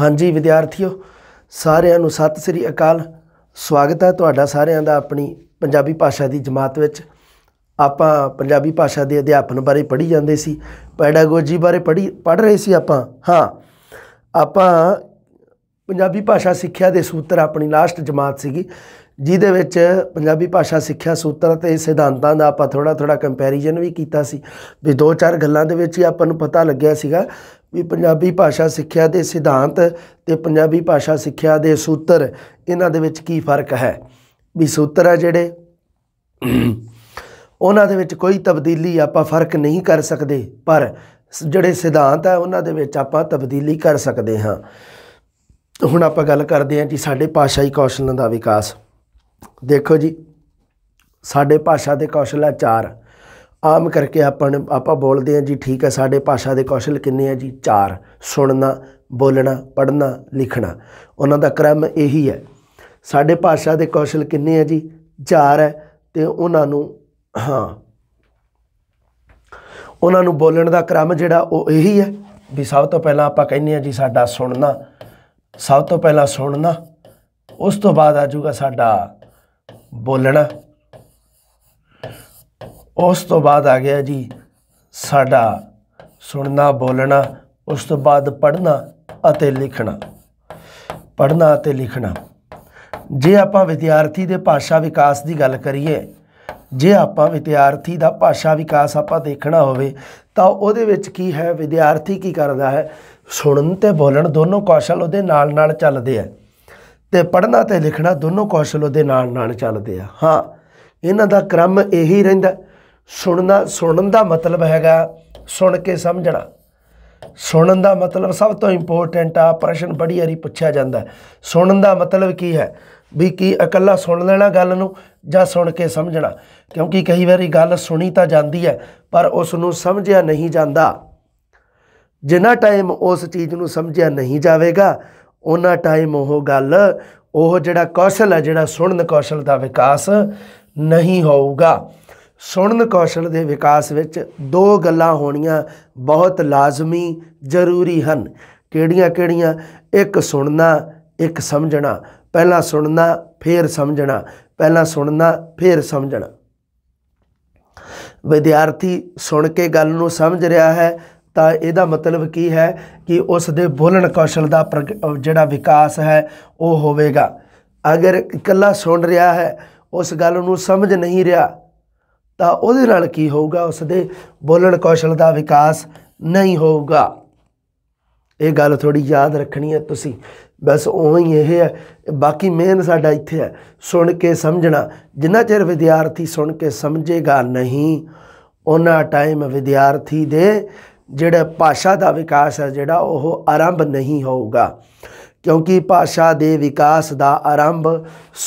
ਹਾਂਜੀ ਵਿਦਿਆਰਥੀਓ ਸਾਰਿਆਂ ਨੂੰ ਸਤਿ ਸ੍ਰੀ ਅਕਾਲ ਸਵਾਗਤ ਹੈ ਤੁਹਾਡਾ ਸਾਰਿਆਂ ਦਾ ਆਪਣੀ ਪੰਜਾਬੀ ਭਾਸ਼ਾ ਦੀ ਜਮਾਤ ਵਿੱਚ ਆਪਾਂ ਪੰਜਾਬੀ ਭਾਸ਼ਾ ਦੇ ਅਧਿਆਪਨ ਬਾਰੇ ਪੜ੍ਹੀ ਜਾਂਦੇ ਸੀ ਪੈਡਾਗੋਜੀ ਬਾਰੇ ਪੜ੍ਹੀ ਪੜ੍ਹ ਰਹੇ ਸੀ ਆਪਾਂ ਹਾਂ ਆਪਾਂ ਪੰਜਾਬੀ ਭਾਸ਼ਾ ਸਿੱਖਿਆ ਦੇ ਸੂਤਰ ਆਪਣੀ ਲਾਸਟ ਜਮਾਤ ਸੀਗੀ ਜਿਹਦੇ ਵਿੱਚ ਪੰਜਾਬੀ ਭਾਸ਼ਾ ਸਿੱਖਿਆ ਸੂਤਰ ਤੇ ਸਿਧਾਂਤਾਂ ਦਾ ਆਪਾਂ ਥੋੜਾ ਥੋੜਾ ਕੰਪੈਰੀਜ਼ਨ ਵੀ ਕੀਤਾ ਸੀ ਵੀ ਦੋ ਚਾਰ ਗੱਲਾਂ ਦੇ ਵਿੱਚ ਹੀ ਆਪਾਂ ਨੂੰ ਪਤਾ ਲੱਗਿਆ ਸੀਗਾ ਵੀ ਪੰਜਾਬੀ ਭਾਸ਼ਾ ਸਿੱਖਿਆ ਦੇ ਸਿਧਾਂਤ ਤੇ ਪੰਜਾਬੀ ਭਾਸ਼ਾ ਸਿੱਖਿਆ ਦੇ ਸੂਤਰ ਇਹਨਾਂ ਦੇ ਵਿੱਚ ਕੀ ਫਰਕ ਹੈ ਵੀ ਸੂਤਰ ਆ ਜਿਹੜੇ ਉਹਨਾਂ ਦੇ ਵਿੱਚ ਕੋਈ ਤਬਦੀਲੀ ਆਪਾਂ ਫਰਕ ਨਹੀਂ ਕਰ ਸਕਦੇ ਪਰ ਜਿਹੜੇ ਸਿਧਾਂਤ ਆ ਉਹਨਾਂ ਦੇ ਵਿੱਚ ਆਪਾਂ ਤਬਦੀਲੀ ਕਰ ਸਕਦੇ ਹਾਂ ਹੁਣ ਆਪਾਂ ਗੱਲ ਕਰਦੇ ਹਾਂ ਜੀ ਸਾਡੇ ਭਾਸ਼ਾਈ ਕੌਸ਼ਲਾਂ ਦਾ ਵਿਕਾਸ ਦੇਖੋ ਜੀ ਸਾਡੇ ਭਾਸ਼ਾ ਦੇ ਕੌਸ਼ਲ ਆ ਚਾਰ ਆਮ ਕਰਕੇ ਆਪਾਂ ਆਪਾਂ ਬੋਲਦੇ ਆ ਜੀ ਠੀਕ ਹੈ ਸਾਡੇ ਭਾਸ਼ਾ ਦੇ ਕੌਸ਼ਲ ਕਿੰਨੇ ਆ ਜੀ ਚਾਰ ਸੁਣਨਾ ਬੋਲਣਾ ਪੜ੍ਹਨਾ ਲਿਖਣਾ ਉਹਨਾਂ ਦਾ ਕ੍ਰਮ ਇਹੀ ਹੈ ਸਾਡੇ ਭਾਸ਼ਾ ਦੇ ਕੌਸ਼ਲ ਕਿੰਨੇ ਆ ਜੀ ਚਾਰ ਹੈ ਤੇ ਉਹਨਾਂ ਨੂੰ ਹਾਂ ਉਹਨਾਂ ਨੂੰ ਬੋਲਣ ਦਾ ਕ੍ਰਮ ਜਿਹੜਾ ਉਹ ਇਹੀ ਹੈ ਵੀ ਸਭ ਤੋਂ ਪਹਿਲਾਂ ਆਪਾਂ ਕਹਿੰਦੇ ਆ ਜੀ ਸਾਡਾ ਸੁਣਨਾ ਸਭ ਤੋਂ ਪਹਿਲਾਂ ਸੁਣਨਾ ਉਸ ਤੋਂ ਬਾਅਦ ਆ ਜਾਊਗਾ ਸਾਡਾ ਬੋਲਣਾ ਉਸ ਤੋਂ ਬਾਅਦ ਆ ਗਿਆ ਜੀ ਸਾਡਾ ਸੁਣਨਾ ਬੋਲਣਾ ਉਸ ਤੋਂ ਬਾਅਦ ਪੜ੍ਹਨਾ ਅਤੇ ਲਿਖਣਾ ਪੜ੍ਹਨਾ ਅਤੇ ਲਿਖਣਾ ਜੇ ਆਪਾਂ ਵਿਦਿਆਰਥੀ ਦੇ ਭਾਸ਼ਾ ਵਿਕਾਸ ਦੀ ਗੱਲ ਕਰੀਏ ਜੇ ਆਪਾਂ ਵਿਦਿਆਰਥੀ ਦਾ ਭਾਸ਼ਾ ਵਿਕਾਸ ਆਪਾਂ ਦੇਖਣਾ ਹੋਵੇ ਤਾਂ ਉਹਦੇ ਵਿੱਚ ਕੀ ਹੈ ਵਿਦਿਆਰਥੀ ਕੀ ਕਰਦਾ ਹੈ ਸੁਣਨ ਤੇ ਬੋਲਣ ਦੋਨੋਂ ਕੌਸ਼ਲ ਉਹਦੇ ਨਾਲ-ਨਾਲ ਚੱਲਦੇ ਆ ਤੇ ਪੜ੍ਹਨਾ ਤੇ ਲਿਖਣਾ ਦੋਨੋਂ ਕੌਸ਼ਲ ਉਹਦੇ ਨਾਲ-ਨਾਲ ਚੱਲਦੇ ਆ ਹਾਂ ਇਹਨਾਂ ਦਾ ਕ੍ਰਮ ਇਹੀ ਰਹਿੰਦਾ ਸੁਣਨਾ ਸੁਣਨ ਦਾ ਮਤਲਬ ਹੈਗਾ ਸੁਣ ਕੇ ਸਮਝਣਾ ਸੁਣਨ ਦਾ ਮਤਲਬ ਸਭ ਤੋਂ ਇੰਪੋਰਟੈਂਟ ਆ ਪ੍ਰਸ਼ਨ ਬੜੀ ਵਾਰੀ ਪੁੱਛਿਆ ਜਾਂਦਾ ਸੁਣਨ ਦਾ ਮਤਲਬ ਕੀ ਹੈ ਵੀ ਕੀ ਇਕੱਲਾ ਸੁਣ ਲੈਣਾ ਗੱਲ ਨੂੰ ਜਾਂ ਸੁਣ ਕੇ ਸਮਝਣਾ ਕਿਉਂਕਿ ਕਈ ਵਾਰੀ ਗੱਲ ਸੁਣੀ ਤਾਂ ਜਾਂਦੀ ਹੈ ਪਰ ਉਸ ਨੂੰ ਸਮਝਿਆ ਨਹੀਂ ਜਾਂਦਾ ਜਿੰਨਾ ਟਾਈਮ ਉਸ ਚੀਜ਼ ਨੂੰ ਸਮਝਿਆ ਨਹੀਂ ਜਾਵੇਗਾ ਉਹਨਾਂ ਟਾਈਮ ਉਹ ਗੱਲ ਉਹ ਜਿਹੜਾ ਕੌਸ਼ਲ ਹੈ ਜਿਹੜਾ ਸੁਣਨ ਕੌਸ਼ਲ ਦਾ ਵਿਕਾਸ ਨਹੀਂ ਹੋਊਗਾ ਸੁਣਨ ਕੌਸ਼ਲ ਦੇ ਵਿਕਾਸ ਵਿੱਚ ਦੋ ਗੱਲਾਂ ਹੋਣੀਆਂ ਬਹੁਤ ਲਾਜ਼ਮੀ ਜ਼ਰੂਰੀ ਹਨ ਕਿਹੜੀਆਂ-ਕਿਹੜੀਆਂ ਇੱਕ ਸੁਣਨਾ ਇੱਕ ਸਮਝਣਾ ਪਹਿਲਾਂ ਸੁਣਨਾ ਫਿਰ ਸਮਝਣਾ ਪਹਿਲਾਂ ਸੁਣਨਾ ਫਿਰ ਸਮਝਣਾ ਵਿਦਿਆਰਥੀ ਸੁਣ ਕੇ ਗੱਲ ਨੂੰ ਸਮਝ ਰਿਹਾ ਹੈ ਤਾਂ ਇਹਦਾ ਮਤਲਬ ਕੀ ਹੈ ਕਿ ਉਸ ਦੇ ਬੋਲਣ ਕੌਸ਼ਲ ਦਾ ਜਿਹੜਾ ਵਿਕਾਸ ਹੈ ਉਹ ਹੋਵੇਗਾ ਅਗਰ ਇਕੱਲਾ ਸੁਣ ਰਿਹਾ ਹੈ ਉਸ ਗੱਲ ਨੂੰ ਸਮਝ ਨਹੀਂ ਰਿਹਾ ਤਾਂ ਉਹਦੇ ਨਾਲ ਕੀ ਹੋਊਗਾ ਉਸ ਦੇ ਬੋਲਣ ਕੌਸ਼ਲ ਦਾ ਵਿਕਾਸ ਨਹੀਂ ਹੋਊਗਾ ਇਹ ਗੱਲ ਥੋੜੀ ਯਾਦ ਰੱਖਣੀ ਹੈ ਤੁਸੀਂ ਬਸ ਉਵੇਂ ਹੀ ਇਹ ਹੈ ਬਾਕੀ ਮੇਨ ਸਾਡਾ ਇੱਥੇ ਹੈ ਸੁਣ ਕੇ ਸਮਝਣਾ ਜਿੰਨਾ ਚਿਰ ਵਿਦਿਆਰਥੀ ਸੁਣ ਕੇ ਸਮਝੇਗਾ ਨਹੀਂ ਉਹਨਾਂ ਟਾਈਮ ਵਿਦਿਆਰਥੀ ਦੇ ਜਿਹੜਾ ਭਾਸ਼ਾ ਦਾ ਵਿਕਾਸ ਹੈ ਜਿਹੜਾ ਉਹ ਆਰੰਭ ਨਹੀਂ ਹੋਊਗਾ ਕਿਉਂਕਿ ਭਾਸ਼ਾ ਦੇ ਵਿਕਾਸ ਦਾ ਆਰੰਭ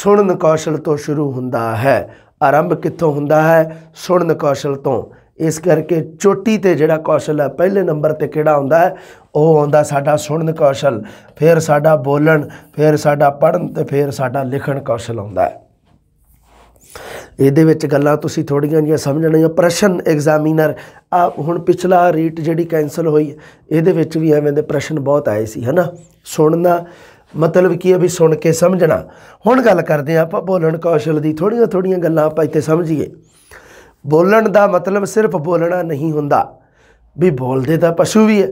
ਸੁਣਨ ਕੌਸ਼ਲ ਤੋਂ ਸ਼ੁਰੂ ਹੁੰਦਾ ਹੈ ਆਰੰਭ ਕਿੱਥੋਂ ਹੁੰਦਾ ਹੈ ਸੁਣਨ ਕੌਸ਼ਲ ਤੋਂ ਇਸ ਕਰਕੇ ਚੋਟੀ ਤੇ ਜਿਹੜਾ ਕੌਸ਼ਲ ਹੈ ਪਹਿਲੇ ਨੰਬਰ ਤੇ ਕਿਹੜਾ ਹੁੰਦਾ ਹੈ ਉਹ ਆਉਂਦਾ ਸਾਡਾ ਸੁਣਨ ਕੌਸ਼ਲ ਫਿਰ ਸਾਡਾ ਬੋਲਣ ਫਿਰ ਸਾਡਾ ਪੜਨ ਤੇ ਫਿਰ ਸਾਡਾ ਲਿਖਣ ਕੌਸ਼ਲ ਆਉਂਦਾ ਹੈ ਇਹਦੇ ਵਿੱਚ ਗੱਲਾਂ ਤੁਸੀਂ ਥੋੜੀਆਂ ਜੀਆਂ ਸਮਝਣੀਆਂ ਪ੍ਰਸ਼ਨ ਐਗਜ਼ਾਮੀਨਰ ਆ ਹੁਣ ਪਿਛਲਾ ਰੀਟ ਜਿਹੜੀ ਕੈਨਸਲ ਹੋਈ ਇਹਦੇ ਵਿੱਚ ਵੀ ਐਵੇਂ ਦੇ ਪ੍ਰਸ਼ਨ ਬਹੁਤ ਆਏ ਸੀ ਹਨਾ ਸੁਣਨਾ ਮਤਲਬ ਕੀ ਹੈ ਵੀ ਸੁਣ ਕੇ ਸਮਝਣਾ ਹੁਣ ਗੱਲ ਕਰਦੇ ਆ ਆਪਾਂ ਬੋਲਣ ਕੌਸ਼ਲ ਦੀ ਥੋੜੀਆਂ ਥੋੜੀਆਂ ਗੱਲਾਂ ਆਪਾਂ ਇੱਥੇ ਸਮਝੀਏ ਬੋਲਣ ਦਾ ਮਤਲਬ ਸਿਰਫ ਬੋਲਣਾ ਨਹੀਂ ਹੁੰਦਾ ਵੀ ਬੋਲਦੇ ਤਾਂ ਪਸ਼ੂ ਵੀ ਹੈ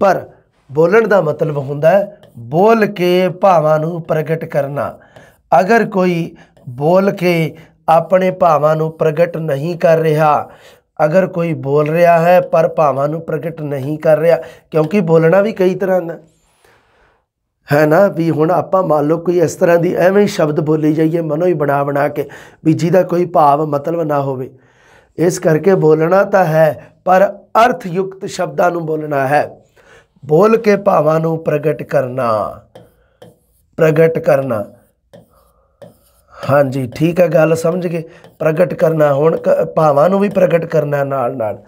ਪਰ ਬੋਲਣ ਦਾ ਮਤਲਬ ਹੁੰਦਾ ਹੈ ਬੋਲ ਕੇ ਭਾਵਾਂ ਨੂੰ ਪ੍ਰਗਟ ਕਰਨਾ ਅਗਰ ਕੋਈ ਬੋਲ ਕੇ ਆਪਣੇ ਭਾਵਾਂ ਨੂੰ ਪ੍ਰਗਟ ਨਹੀਂ ਕਰ ਰਿਹਾ ਅਗਰ ਕੋਈ ਬੋਲ ਰਿਹਾ ਹੈ ਪਰ ਭਾਵਾਂ ਨੂੰ ਪ੍ਰਗਟ ਨਹੀਂ ਕਰ ਰਿਹਾ ਕਿਉਂਕਿ ਬੋਲਣਾ ਵੀ ਕਈ ਤਰ੍ਹਾਂ ਦਾ ਹੈ ਨਾ ਵੀ ਹੁਣ ਆਪਾਂ ਮੰਨ ਲਓ ਕੋਈ ਇਸ ਤਰ੍ਹਾਂ ਦੀ ਐਵੇਂ ਹੀ ਸ਼ਬਦ ਬੋਲੀ ਜਾਈਏ ਮਨੋ ਹੀ ਬਣਾ ਬਣਾ ਕੇ ਵੀ ਜਿਹਦਾ ਕੋਈ ਭਾਵ ਮਤਲਬ ਨਾ ਹੋਵੇ ਇਸ ਕਰਕੇ ਬੋਲਣਾ ਤਾਂ ਹੈ ਪਰ ਅਰਥ ਯੁਕਤ ਸ਼ਬਦਾਂ ਨੂੰ ਬੋਲਣਾ ਹੈ ਬੋਲ ਕੇ ਭਾਵਾਂ ਨੂੰ ਪ੍ਰਗਟ ਕਰਨਾ ਪ੍ਰਗਟ ਕਰਨਾ ਹਾਂਜੀ ਠੀਕ ਹੈ ਗੱਲ ਸਮਝ ਗਏ ਪ੍ਰਗਟ ਕਰਨਾ ਹੁਣ ਭਾਵਾਂ ਨੂੰ ਵੀ ਪ੍ਰਗਟ ਕਰਨਾ ਨਾਲ ਨਾਲ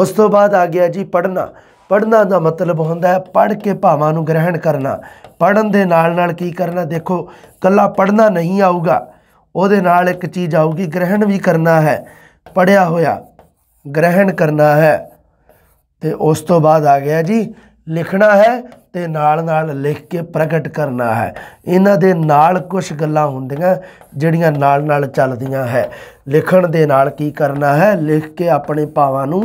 ਉਸ ਤੋਂ ਬਾਅਦ ਆ ਗਿਆ ਜੀ ਪੜਨਾ ਪੜਨਾ ਦਾ ਮਤਲਬ ਹੁੰਦਾ ਹੈ ਪੜ ਕੇ ਭਾਵਾਂ ਨੂੰ ਗ੍ਰਹਿਣ ਕਰਨਾ ਪੜਨ ਦੇ ਨਾਲ ਨਾਲ ਕੀ ਕਰਨਾ ਦੇਖੋ ਕੱਲਾ ਪੜਨਾ ਨਹੀਂ ਆਊਗਾ ਉਹਦੇ ਨਾਲ ਇੱਕ ਚੀਜ਼ ਆਊਗੀ ਗ੍ਰਹਿਣ ਵੀ ਕਰਨਾ ਹੈ ਪੜਿਆ ਹੋਇਆ ਗ੍ਰਹਿਣ ਕਰਨਾ ਹੈ ਤੇ ਉਸ ਤੋਂ ਬਾਅਦ ਆ ਗਿਆ ਜੀ ਲਿਖਣਾ ਹੈ ਤੇ ਨਾਲ ਨਾਲ ਲਿਖ ਕੇ ਪ੍ਰਗਟ ਕਰਨਾ ਹੈ ਇਹਨਾਂ ਦੇ ਨਾਲ ਕੁਝ ਗੱਲਾਂ ਹੁੰਦੀਆਂ ਜਿਹੜੀਆਂ ਨਾਲ ਨਾਲ ਚੱਲਦੀਆਂ ਹੈ ਲਿਖਣ ਦੇ ਨਾਲ ਕੀ ਕਰਨਾ ਹੈ ਲਿਖ ਕੇ ਆਪਣੇ ਭਾਵਾਂ ਨੂੰ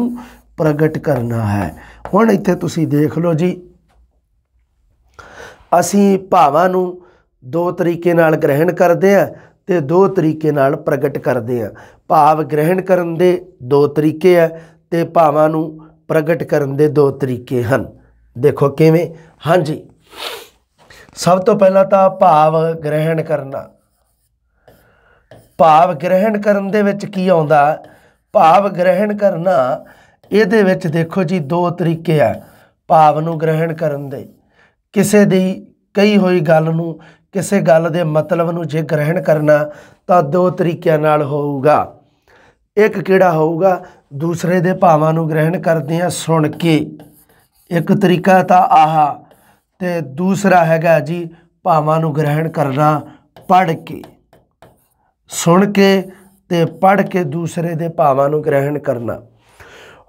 ਪ੍ਰਗਟ ਕਰਨਾ ਹੈ ਹੁਣ ਇੱਥੇ ਤੁਸੀਂ ਦੇਖ ਲਓ ਜੀ ਅਸੀਂ ਭਾਵਾਂ ਨੂੰ ਦੋ ਤਰੀਕੇ ਨਾਲ ਗ੍ਰਹਿਣ ਕਰਦੇ ਆ ਤੇ ਦੋ ਤਰੀਕੇ ਨਾਲ ਪ੍ਰਗਟ ਕਰਦੇ ਆ ਭਾਵ ਗ੍ਰਹਿਣ ਕਰਨ ਦੇ ਦੋ ਤਰੀਕੇ ਆ ਤੇ ਭਾਵਾਂ ਨੂੰ ਪ੍ਰਗਟ ਕਰਨ ਦੇ ਦੋ ਤਰੀਕੇ ਹਨ ਦੇਖੋ ਕਿਵੇਂ ਹਾਂਜੀ ਸਭ ਤੋਂ ਪਹਿਲਾਂ ਤਾਂ ਭਾਵ ਗ੍ਰਹਿਣ ਕਰਨਾ ਭਾਵ ਗ੍ਰਹਿਣ ਕਰਨ ਦੇ ਵਿੱਚ ਕੀ ਆਉਂਦਾ ਭਾਵ ਗ੍ਰਹਿਣ ਕਰਨਾ ਇਹਦੇ ਵਿੱਚ ਦੇਖੋ ਜੀ ਦੋ ਤਰੀਕੇ ਆ ਭਾਵ ਨੂੰ ਗ੍ਰਹਿਣ ਕਰਨ ਦੇ ਕਿਸੇ ਦੀ ਕਹੀ ਹੋਈ ਗੱਲ ਨੂੰ ਕਿਸੇ ਗੱਲ ਦੇ ਮਤਲਬ ਨੂੰ ਜੇ ਗ੍ਰਹਿਣ ਕਰਨਾ ਤਾਂ ਦੋ ਤਰੀਕਿਆਂ ਨਾਲ ਹੋਊਗਾ ਇੱਕ ਕਿਹੜਾ ਹੋਊਗਾ ਦੂਸਰੇ ਦੇ ਭਾਵਾਂ ਨੂੰ ਗ੍ਰਹਿਣ ਕਰਦੇ ਆ ਸੁਣ ਕੇ ਇੱਕ ਤਰੀਕਾ ਤਾਂ ਆਹ ਤੇ ਦੂਸਰਾ ਹੈਗਾ ਜੀ ਭਾਵਾਂ ਨੂੰ ਗ੍ਰਹਿਣ ਕਰਨਾ ਪੜ ਕੇ ਸੁਣ ਕੇ ਤੇ ਪੜ ਕੇ ਦੂਸਰੇ ਦੇ ਭਾਵਾਂ ਨੂੰ ਗ੍ਰਹਿਣ ਕਰਨਾ